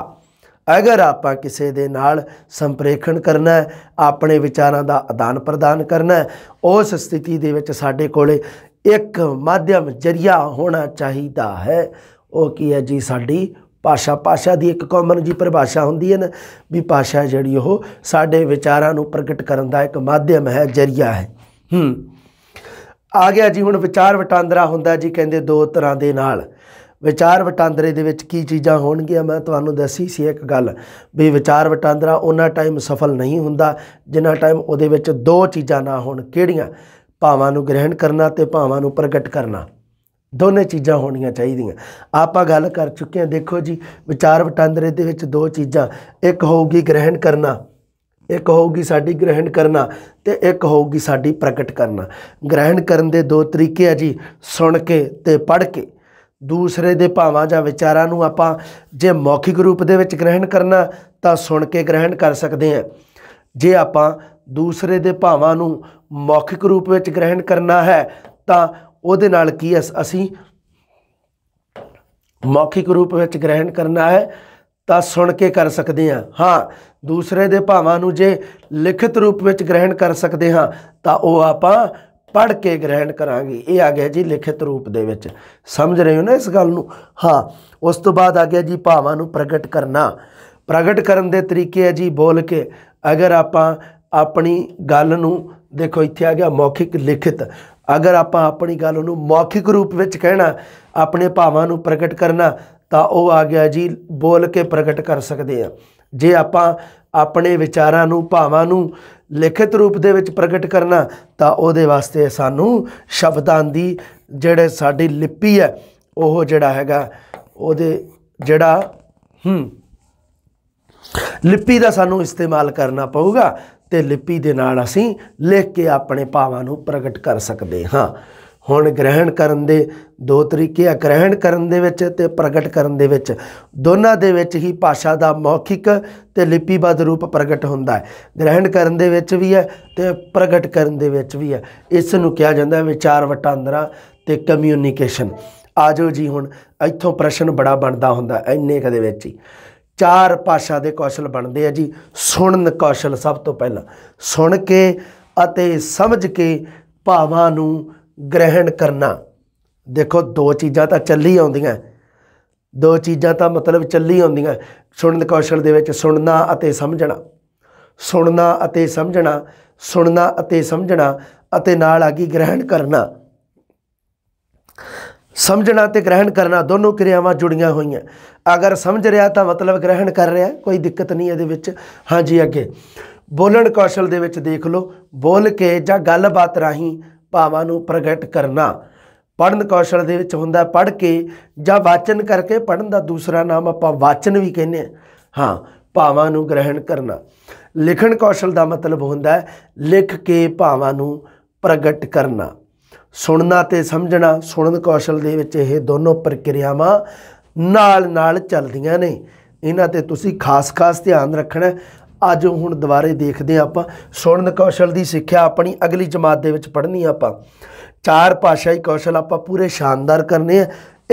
ਅਗਰ ਆਪਾਂ ਕਿਸੇ ਦੇ ਨਾਲ ਸੰਪਰੇਖਣ ਕਰਨਾ ਹੈ ਆਪਣੇ ਵਿਚਾਰਾਂ ਦਾ ਆਦਾਨ ਪ੍ਰਦਾਨ ਕਰਨਾ ਹੈ ਉਸ ਸਥਿਤੀ ਦੇ ਵਿੱਚ ਸਾਡੇ ਕੋਲੇ ਇੱਕ ਮਾਧਿਅਮ ਜਰੀਆ ਹੋਣਾ ਚਾਹੀਦਾ ਹੈ ਉਹ ਕੀ ਹੈ ਜੀ ਸਾਡੀ ਭਾਸ਼ਾ ਭਾਸ਼ਾ ਦੀ ਇੱਕ ਕਾਮਨ ਜੀ ਪਰਿਭਾਸ਼ਾ ਹੁੰਦੀ ਹੈ ਨਾ ਵੀ ਭਾਸ਼ਾ ਜਿਹੜੀ ਉਹ ਸਾਡੇ ਵਿਚਾਰਾਂ ਨੂੰ ਪ੍ਰਗਟ ਕਰਨ ਦਾ ਇੱਕ ਮਾਧਿਅਮ ਹੈ ਜਰੀਆ ਹੈ ਹੂੰ ਆ ਗਿਆ ਜੀ ਹੁਣ ਵਿਚਾਰ ਵਟਾਂਦਰਾ ਹੁੰਦਾ ਜੀ ਕਹਿੰਦੇ ਦੋ ਤਰ੍ਹਾਂ ਦੇ ਨਾਲ ਵਿਚਾਰ ਵਟਾਂਦਰੇ ਦੇ ਵਿੱਚ ਕੀ ਚੀਜ਼ਾਂ ਹੋਣਗੀਆਂ ਮੈਂ ਤੁਹਾਨੂੰ ਦੱਸੀ ਸੀ ਇੱਕ ਗੱਲ ਵੀ ਵਿਚਾਰ ਵਟਾਂਦਰਾ ਉਹਨਾਂ ਟਾਈਮ ਸਫਲ ਨਹੀਂ ਹੁੰਦਾ ਜਿੰਨਾ ਟਾਈਮ ਉਹਦੇ ਵਿੱਚ ਦੋ ਚੀਜ਼ਾਂ ਨਾ ਹੋਣ ਕਿਹੜੀਆਂ ਭਾਵਾਂ ਨੂੰ ਗ੍ਰਹਿਣ ਕਰਨਾ ਤੇ ਭਾਵਾਂ ਨੂੰ ਪ੍ਰਗਟ ਕਰਨਾ ਦੋਨੇ ਚੀਜ਼ਾਂ ਹੋਣੀਆਂ ਚਾਹੀਦੀਆਂ ਆਪਾਂ ਗੱਲ ਕਰ ਚੁੱਕੇ ਹਾਂ ਦੇਖੋ ਜੀ ਵਿਚਾਰ ਵਟਾਂਦਰੇ ਦੇ ਵਿੱਚ ਦੋ ਚੀਜ਼ਾਂ ਇੱਕ ਹੋਊਗੀ ਗ੍ਰਹਿਣ ਕਰਨਾ ਇੱਕ ਹੋਊਗੀ ਸਾਡੀ ਗ੍ਰਹਿਣ ਕਰਨਾ ਤੇ ਇੱਕ ਹੋਊਗੀ ਸਾਡੀ ਪ੍ਰਗਟ ਕਰਨਾ ਗ੍ਰਹਿਣ ਕਰਨ ਦੇ ਦੋ ਤਰੀਕੇ ਆ ਜੀ ਸੁਣ ਕੇ ਤੇ ਪੜ੍ਹ ਕੇ ਦੂਸਰੇ ਦੇ ਭਾਵਾਂ ਜਾਂ ਵਿਚਾਰਾਂ ਨੂੰ ਆਪਾਂ ਜੇ ਮੌਖਿਕ ਰੂਪ ਦੇ ਵਿੱਚ ਗ੍ਰਹਿਣ ਕਰਨਾ ਤਾਂ ਸੁਣ ਕੇ ਗ੍ਰਹਿਣ ਕਰ ਸਕਦੇ ਹਾਂ ਜੇ ਆਪਾਂ ਦੂਸਰੇ ਦੇ ਭਾਵਾਂ ਨੂੰ ਮੌਖਿਕ ਰੂਪ ਵਿੱਚ ਗ੍ਰਹਿਣ ਕਰਨਾ ਹੈ ਤਾਂ ਉਹਦੇ ਨਾਲ ਕੀ ਅਸੀਂ ਮੌਖਿਕ ਰੂਪ ਵਿੱਚ ਗ੍ਰਹਿਣ ਕਰਨਾ ਹੈ ਤਾਂ ਸੁਣ ਕੇ ਕਰ ਸਕਦੇ ਹਾਂ ਹਾਂ ਦੂਸਰੇ ਦੇ ਭਾਵਾਂ ਨੂੰ ਜੇ ਲਿਖਤ ਰੂਪ ਵਿੱਚ ਗ੍ਰਹਿਣ ਕਰ ਸਕਦੇ ਹਾਂ ਤਾਂ ਉਹ ਆਪਾਂ ਪੜ ਕੇ ਗ੍ਰਹਿਣ ਕਰਾਂਗੇ ਇਹ ਆ ਗਿਆ ਜੀ ਲਿਖਤ ਰੂਪ ਦੇ ਵਿੱਚ ਸਮਝ ਰਹੇ ਹੋ ਨਾ ਇਸ ਗੱਲ ਨੂੰ ਹਾਂ ਉਸ ਤੋਂ ਬਾਅਦ ਆ ਗਿਆ ਜੀ ਭਾਵਾਂ ਨੂੰ ਪ੍ਰਗਟ ਕਰਨਾ ਪ੍ਰਗਟ ਕਰਨ ਦੇ ਤਰੀਕੇ ਹੈ ਜੀ ਬੋਲ ਕੇ ਅਗਰ ਆਪਾਂ ਆਪਣੀ ਗੱਲ ਨੂੰ ਦੇਖੋ ਇੱਥੇ ਆ ਗਿਆ ਮੌਖਿਕ ਲਿਖਤ ਅਗਰ ਆਪਾਂ ਆਪਣੀ ਗੱਲ ਨੂੰ ਮੌਖਿਕ ਰੂਪ ਵਿੱਚ ਕਹਿਣਾ ਆਪਣੇ ਭਾਵਾਂ ਨੂੰ ਪ੍ਰਗਟ ਕਰਨਾ ਤਾਂ ਉਹ ਆ ਗਿਆ ਜੀ ਬੋਲ ਕੇ ਪ੍ਰਗਟ ਕਰ ਸਕਦੇ ਆ ਜੇ ਆਪਾਂ ਆਪਣੇ ਵਿਚਾਰਾਂ ਨੂੰ ਭਾਵਾਂ ਨੂੰ ਲਿਖਿਤ ਰੂਪ ਦੇ ਵਿੱਚ ਪ੍ਰਗਟ ਕਰਨਾ ਤਾਂ ਉਹਦੇ ਵਾਸਤੇ ਸਾਨੂੰ ਸ਼ਬਦਾਂ ਦੀ ਜਿਹੜੇ ਸਾਡੀ ਲਿਪੀ ਹੈ ਉਹ ਜਿਹੜਾ ਹੈਗਾ ਉਹਦੇ ਜਿਹੜਾ ਹੂੰ ਲਿਪੀ ਦਾ ਸਾਨੂੰ ਇਸਤੇਮਾਲ ਕਰਨਾ ਪਊਗਾ ਤੇ ਲਿਪੀ ਦੇ ਨਾਲ ਅਸੀਂ ਲਿਖ ਕੇ ਆਪਣੇ ਭਾਵਾਂ ਨੂੰ ਪ੍ਰਗਟ ਕਰ ਸਕਦੇ ਹਾਂ ਹੁਣ ਗ੍ਰਹਿਣ ਕਰਨ ਦੇ ਦੋ ਤਰੀਕੇ ਆ ਗ੍ਰਹਿਣ ਕਰਨ ਦੇ ਵਿੱਚ ਤੇ ਪ੍ਰਗਟ ਕਰਨ ਦੇ ਵਿੱਚ ਦੋਨਾਂ ਦੇ ਵਿੱਚ ਹੀ ਭਾਸ਼ਾ ਦਾ ਮੌਖਿਕ ਤੇ ਲਿਪੀਬੱਧ ਰੂਪ ਪ੍ਰਗਟ ਹੁੰਦਾ ਹੈ ਗ੍ਰਹਿਣ ਕਰਨ ਦੇ ਵਿੱਚ ਵੀ ਹੈ ਤੇ ਪ੍ਰਗਟ ਕਰਨ ਦੇ ਵਿੱਚ ਵੀ ਹੈ ਇਸ ਨੂੰ ਕਿਹਾ ਜਾਂਦਾ ਹੈ ਵਿਚਾਰ ਵਟਾਂਦਰਾ ਤੇ ਕਮਿਊਨੀਕੇਸ਼ਨ ਆਜੋ ਜੀ ਹੁਣ ਇੱਥੋਂ ਪ੍ਰਸ਼ਨ ਬੜਾ ਬਣਦਾ ਹੁੰਦਾ ਐਨੇ ਕਦੇ ਵਿੱਚ ਹੀ ਚਾਰ ਪਾਸ਼ਾ ਦੇ ਕੌਸ਼ਲ ਬਣਦੇ ਆ ਜੀ ਸੁਣਨ ਕੌਸ਼ਲ ਸਭ ਤੋਂ ਪਹਿਲਾਂ ਸੁਣ ਕੇ ਅਤੇ ਸਮਝ ਕੇ ਭਾਵਾਂ ਨੂੰ ਗ੍ਰਹਿਣ ਕਰਨਾ ਦੇਖੋ ਦੋ ਚੀਜ਼ਾਂ ਤਾਂ ਚੱਲੀ ਆਉਂਦੀਆਂ ਦੋ ਚੀਜ਼ਾਂ ਤਾਂ ਮਤਲਬ ਚੱਲੀ ਆਉਂਦੀਆਂ ਸੁਣਨ ਕੌਸ਼ਲ ਦੇ ਵਿੱਚ ਸੁਣਨਾ ਅਤੇ ਸਮਝਣਾ ਸੁਣਨਾ ਅਤੇ ਸਮਝਣਾ ਸੁਣਨਾ ਅਤੇ ਸਮਝਣਾ ਅਤੇ ਨਾਲ ਆਗੀ ਗ੍ਰਹਿਣ ਕਰਨਾ ਸਮਝਣਾ ਤੇ ਗ੍ਰਹਿਣ ਕਰਨਾ ਦੋਨੋਂ ਕਿਰਿਆਵਾਂ ਜੁੜੀਆਂ ਹੋਈਆਂ ਅਗਰ ਸਮਝ ਰਿਹਾ ਤਾਂ ਮਤਲਬ ਗ੍ਰਹਿਣ ਕਰ ਰਿਹਾ ਕੋਈ ਦਿੱਕਤ ਨਹੀਂ ਇਹਦੇ ਵਿੱਚ ਹਾਂਜੀ ਅੱਗੇ ਬੋਲਣ ਕੌਸ਼ਲ ਦੇ ਵਿੱਚ ਦੇਖ ਲਓ ਬੋਲ ਕੇ ਜਾਂ ਗੱਲਬਾਤ ਰਾਹੀਂ ਭਾਵਾਂ ਨੂੰ ਪ੍ਰਗਟ ਕਰਨਾ ਪੜਨ ਕੌਸ਼ਲ ਦੇ ਵਿੱਚ ਹੁੰਦਾ ਪੜ ਕੇ ਜਾਂ ਵਾਚਨ ਕਰਕੇ ਪੜਨ ਦਾ ਦੂਸਰਾ ਨਾਮ ਆਪਾਂ ਵਾਚਨ ਵੀ ਕਹਿੰਦੇ ਹਾਂ ਹਾਂ ਭਾਵਾਂ ਨੂੰ ਗ੍ਰਹਿਣ ਕਰਨਾ ਲਿਖਣ ਕੌਸ਼ਲ ਦਾ ਮਤਲਬ ਹੁੰਦਾ ਲਿਖ ਕੇ ਭਾਵਾਂ ਨੂੰ ਪ੍ਰਗਟ ਕਰਨਾ ਸੁਣਨਾ ਤੇ ਸਮਝਣਾ ਸੁਣਨ ਕੌਸ਼ਲ ਦੇ ਵਿੱਚ ਇਹ ਦੋਨੋਂ ਪ੍ਰਕਿਰਿਆਵਾਂ ਨਾਲ ਨਾਲ ਚੱਲਦੀਆਂ ਨੇ ਇਹਨਾਂ ਤੇ ਤੁਸੀਂ ਖਾਸ-ਖਾਸ ਧਿਆਨ ਰੱਖਣਾ ਅੱਜ ਹੁਣ ਦੁਬਾਰੇ ਦੇਖਦੇ ਆਪਾਂ ਸੁਣਨ ਕੌਸ਼ਲ ਦੀ ਸਿੱਖਿਆ ਆਪਣੀ ਅਗਲੀ ਜਮਾਤ ਦੇ ਵਿੱਚ ਪੜ੍ਹਨੀ ਆਪਾਂ ਚਾਰ ਭਾਸ਼ਾਈ ਕੌਸ਼ਲ ਆਪਾਂ ਪੂਰੇ ਸ਼ਾਨਦਾਰ ਕਰਨੇ ਆ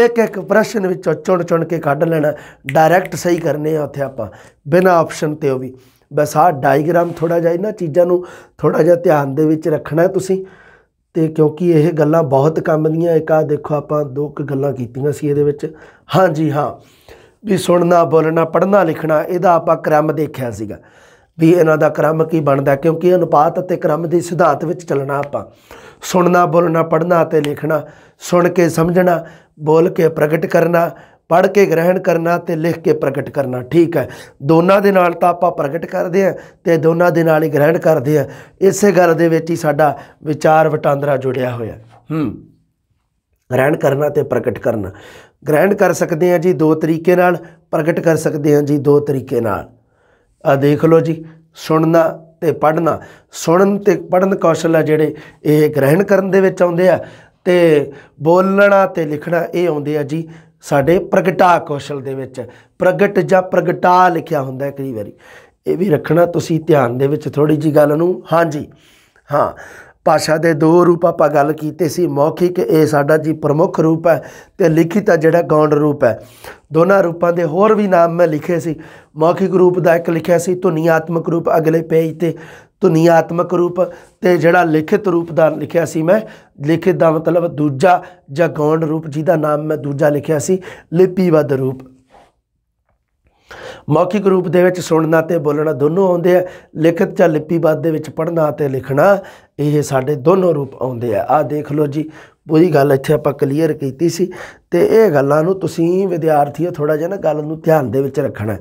ਇੱਕ ਇੱਕ ਪ੍ਰਸ਼ਨ ਵਿੱਚੋਂ ਚੁਣ ਚੁਣ ਕੇ ਕੱਢ ਲੈਣਾ ਡਾਇਰੈਕਟ ਸਹੀ ਕਰਨੇ ਆ ਉੱਥੇ ਆਪਾਂ ਬਿਨਾ ਆਪਸ਼ਨ ਤੇ ਉਹ ਵੀ ਬਸ ਆ ਡਾਇਗ੍ਰਾਮ ਥੋੜਾ ਜਿਹਾ ਇਹਨਾਂ ਚੀਜ਼ਾਂ ਨੂੰ ਥੋੜਾ ਜਿਹਾ ਧਿਆਨ ਦੇ ਵਿੱਚ ਰੱਖਣਾ ਤੁਸੀਂ ਤੇ ਕਿਉਂਕਿ ਇਹ ਗੱਲਾਂ ਬਹੁਤ ਕੰਮ ਦੀਆਂ ਇੱਕ ਆ ਦੇਖੋ ਆਪਾਂ ਦੋ ਕੁ ਗੱਲਾਂ ਕੀਤੀਆਂ ਸੀ ਇਹਦੇ ਵਿੱਚ ਹਾਂਜੀ ਹਾਂ ਵੀ ਸੁਣਨਾ ਬੋਲਣਾ ਪੜ੍ਹਨਾ ਲਿਖਣਾ ਇਹਦਾ ਆਪਾਂ ਕ੍ਰਮ ਦੇਖਿਆ ਸੀਗਾ ਵੀ ਇਹਨਾਂ ਦਾ ਕ੍ਰਮ ਕੀ ਬਣਦਾ ਕਿਉਂਕਿ ਅਨੁਪਾਤ ਅਤੇ ਕ੍ਰਮ ਦੇ ਸਿਧਾਂਤ ਵਿੱਚ ਚੱਲਣਾ ਆਪਾਂ ਸੁਣਨਾ ਬੋਲਣਾ ਪੜ੍ਹਨਾ ਅਤੇ ਲਿਖਣਾ ਸੁਣ ਕੇ ਸਮਝਣਾ ਬੋਲ ਕੇ ਪ੍ਰਗਟ ਕਰਨਾ ਪੜ ਕੇ ਗ੍ਰਹਿਣ ਕਰਨਾ ਤੇ ਲਿਖ ਕੇ ਪ੍ਰਗਟ ਕਰਨਾ ਠੀਕ ਹੈ ਦੋਨਾਂ ਦੇ ਨਾਲ ਤਾਂ ਆਪਾਂ ਪ੍ਰਗਟ ਕਰਦੇ ਆ ਤੇ ਦੋਨਾਂ ਦੇ ਨਾਲ ਹੀ ਗ੍ਰਹਿਣ ਕਰਦੇ ਆ ਇਸੇ ਗੱਲ ਦੇ ਵਿੱਚ ਹੀ ਸਾਡਾ ਵਿਚਾਰ ਵਟਾਂਦਰਾ ਜੁੜਿਆ ਹੋਇਆ ਹੂੰ ਗ੍ਰਹਿਣ ਕਰਨਾ ਤੇ ਪ੍ਰਗਟ ਕਰਨਾ ਗ੍ਰਹਿਣ ਕਰ ਸਕਦੇ ਆ ਜੀ ਦੋ ਤਰੀਕੇ ਨਾਲ ਪ੍ਰਗਟ ਕਰ ਸਕਦੇ ਆ ਜੀ ਦੋ ਤਰੀਕੇ ਨਾਲ ਆ ਦੇਖ ਲਓ ਜੀ ਸੁਣਨਾ ਤੇ ਪੜਨਾ ਸੁਣਨ ਤੇ ਪੜਨ ਕੌਸ਼ਲ ਆ ਜਿਹੜੇ ਇਹ ਗ੍ਰਹਿਣ ਕਰਨ ਦੇ ਵਿੱਚ ਆਉਂਦੇ ਆ ਤੇ ਬੋਲਣਾ ਤੇ ਲਿਖਣਾ ਇਹ ਆਉਂਦੇ ਆ ਜੀ ਸਾਡੇ ਪ੍ਰਗਟਾ ਕੌਸ਼ਲ ਦੇ ਵਿੱਚ ਪ੍ਰਗਟ ਜਾਂ ਪ੍ਰਗਟਾ ਲਿਖਿਆ ਹੁੰਦਾ ਹੈ ਕਈ ਵਾਰੀ ਇਹ ਵੀ ਰੱਖਣਾ ਤੁਸੀਂ ਧਿਆਨ ਦੇ ਵਿੱਚ ਥੋੜੀ ਜੀ ਗੱਲ ਨੂੰ ਹਾਂਜੀ ਹਾਂ ਭਾਸ਼ਾ ਦੇ ਦੋ ਰੂਪ ਆਪਾਂ ਗੱਲ ਕੀਤੇ ਸੀ ਮੌਖਿਕ ਇਹ ਸਾਡਾ ਜੀ ਪ੍ਰਮੁੱਖ ਰੂਪ ਹੈ ਤੇ ਲਿਖਿਤ ਜਿਹੜਾ ਗੌਂਡ ਰੂਪ ਹੈ ਦੋਨਾਂ ਰੂਪਾਂ ਦੇ ਹੋਰ ਵੀ ਨਾਮ ਮੈਂ ਲਿਖੇ ਸੀ ਮੌਖਿਕ ਰੂਪ ਦਾ ਇੱਕ ਲਿਖਿਆ ਸੀ ਧੁਨੀਆਤਮਕ ਰੂਪ ਅਗਲੇ ਪੇਜ ਤੇ ਦੁਨੀਆਤਮਕ ਰੂਪ ਤੇ ਜਿਹੜਾ ਲਿਖਿਤ ਰੂਪ ਦਾ ਲਿਖਿਆ ਸੀ ਮੈਂ ਲਿਖਿਤ ਦਾ ਮਤਲਬ ਦੂਜਾ ਜਾਂ ਗੌਂਡ ਰੂਪ ਜਿਹਦਾ ਨਾਮ ਮੈਂ ਦੂਜਾ ਲਿਖਿਆ ਸੀ ਲਿਪੀਬੱਧ ਰੂਪ ਮੌਖਿਕ ਰੂਪ ਦੇ ਵਿੱਚ ਸੁਣਨਾ ਤੇ ਬੋਲਣਾ ਦੋਨੋਂ ਆਉਂਦੇ ਆ ਲਿਖਤ ਜਾਂ ਲਿਪੀਬੱਧ ਦੇ ਵਿੱਚ ਪੜ੍ਹਨਾ ਤੇ ਲਿਖਣਾ ਇਹ ਸਾਡੇ ਦੋਨੋਂ ਰੂਪ ਆਉਂਦੇ ਆ ਆ ਦੇਖ ਲਓ ਜੀ ਪੂਰੀ ਗੱਲ ਇੱਥੇ ਆਪਾਂ ਕਲੀਅਰ ਕੀਤੀ ਸੀ ਤੇ ਇਹ ਗੱਲਾਂ ਨੂੰ ਤੁਸੀਂ ਵਿਦਿਆਰਥੀਓ ਥੋੜਾ ਜਿਹਾ ਨਾ ਗੱਲ ਨੂੰ ਧਿਆਨ ਦੇ ਵਿੱਚ ਰੱਖਣਾ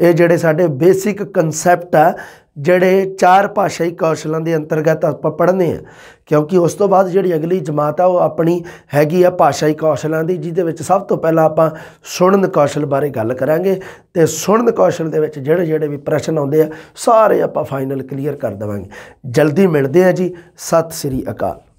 ਇਹ ਜਿਹੜੇ ਸਾਡੇ ਬੇਸਿਕ ਕਨਸੈਪਟ ਆ ਜਿਹੜੇ ਚਾਰ ਭਾਸ਼ਾਈ ਕੌਸ਼ਲਾਂ ਦੇ ਅੰਤਰਗਤ ਆਪਾਂ ਪੜ੍ਹਨੇ ਆ ਕਿਉਂਕਿ ਉਸ ਤੋਂ ਬਾਅਦ ਜਿਹੜੀ ਅਗਲੀ ਜਮਾਤ ਆ ਉਹ ਆਪਣੀ ਹੈਗੀ ਆ ਭਾਸ਼ਾਈ ਕੌਸ਼ਲਾਂ ਦੀ ਜਿਹਦੇ ਵਿੱਚ ਸਭ ਤੋਂ ਪਹਿਲਾਂ ਆਪਾਂ ਸੁਣਨ ਕੌਸ਼ਲ ਬਾਰੇ ਗੱਲ ਕਰਾਂਗੇ ਤੇ ਸੁਣਨ ਕੌਸ਼ਲ ਦੇ ਵਿੱਚ ਜਿਹੜੇ ਜਿਹੜੇ ਵੀ ਪ੍ਰਸ਼ਨ ਆਉਂਦੇ ਆ ਸਾਰੇ ਆਪਾਂ ਫਾਈਨਲ ਕਲੀਅਰ ਕਰ ਦਵਾਂਗੇ ਜਲਦੀ ਮਿਲਦੇ ਆ ਜੀ ਸਤਿ ਸ੍ਰੀ ਅਕਾਲ